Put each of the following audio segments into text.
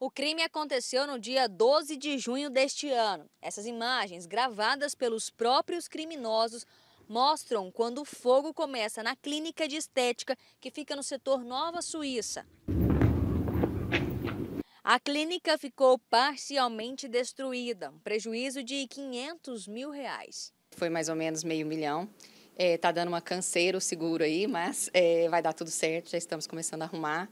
O crime aconteceu no dia 12 de junho deste ano. Essas imagens, gravadas pelos próprios criminosos, mostram quando o fogo começa na clínica de estética que fica no setor Nova Suíça. A clínica ficou parcialmente destruída, um prejuízo de 500 mil reais. Foi mais ou menos meio milhão. Está é, tá dando uma canseira o seguro aí, mas é, vai dar tudo certo, já estamos começando a arrumar.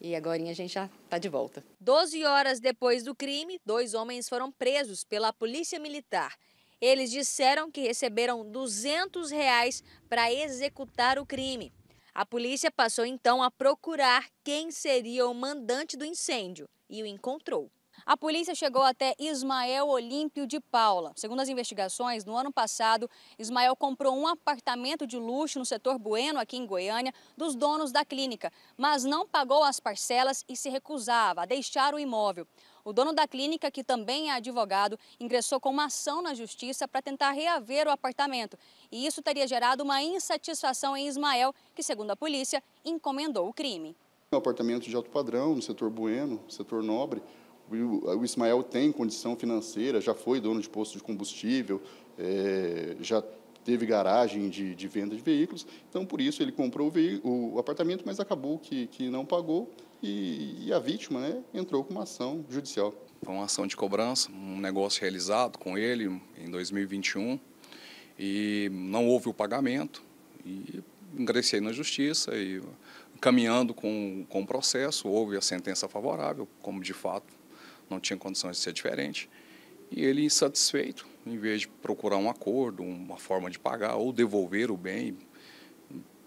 E agora a gente já está de volta. Doze horas depois do crime, dois homens foram presos pela polícia militar. Eles disseram que receberam 200 reais para executar o crime. A polícia passou então a procurar quem seria o mandante do incêndio e o encontrou. A polícia chegou até Ismael Olímpio de Paula. Segundo as investigações, no ano passado, Ismael comprou um apartamento de luxo no setor Bueno, aqui em Goiânia, dos donos da clínica, mas não pagou as parcelas e se recusava a deixar o imóvel. O dono da clínica, que também é advogado, ingressou com uma ação na justiça para tentar reaver o apartamento. E isso teria gerado uma insatisfação em Ismael, que, segundo a polícia, encomendou o crime. Um apartamento de alto padrão, no setor Bueno, setor nobre, o Ismael tem condição financeira, já foi dono de posto de combustível, é, já teve garagem de, de, venda de veículos, então por isso ele comprou o, veículo, o apartamento, mas acabou que, que não pagou e, e a vítima né, entrou com uma ação judicial. Foi uma ação de cobrança, um negócio realizado com ele em 2021 e não houve o pagamento e ingressei na justiça e caminhando com, com o processo, houve a sentença favorável, como de fato não tinha condições de ser diferente. E ele insatisfeito, em vez de procurar um acordo, uma forma de pagar ou devolver o bem,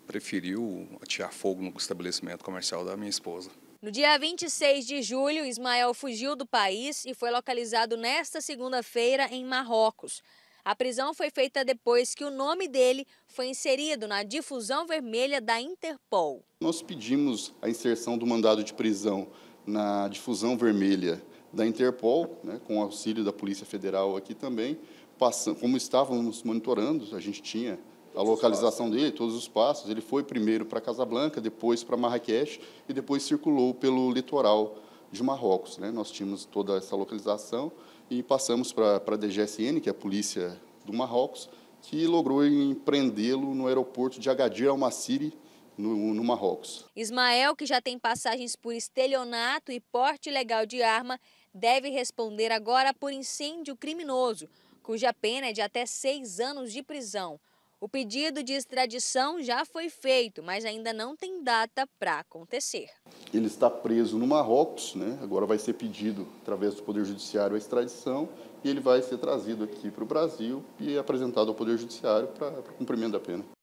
preferiu atirar fogo no estabelecimento comercial da minha esposa. No dia 26 de julho, Ismael fugiu do país e foi localizado nesta segunda-feira em Marrocos. A prisão foi feita depois que o nome dele foi inserido na difusão vermelha da Interpol. Nós pedimos a inserção do mandado de prisão na difusão vermelha da Interpol, né, com auxílio da Polícia Federal aqui também, passando, como estávamos monitorando, a gente tinha a localização dele, todos os passos. Ele foi primeiro para Casablanca, depois para Marrakech e depois circulou pelo litoral de Marrocos. Né? Nós tínhamos toda essa localização e passamos para a DGSN, que é a polícia do Marrocos, que logrou empreendê-lo no aeroporto de Agadir al-Massiri, no, no Marrocos. Ismael, que já tem passagens por estelionato e porte ilegal de arma, deve responder agora por incêndio criminoso, cuja pena é de até seis anos de prisão. O pedido de extradição já foi feito, mas ainda não tem data para acontecer. Ele está preso no Marrocos, né? agora vai ser pedido através do Poder Judiciário a extradição e ele vai ser trazido aqui para o Brasil e apresentado ao Poder Judiciário para cumprimento da pena.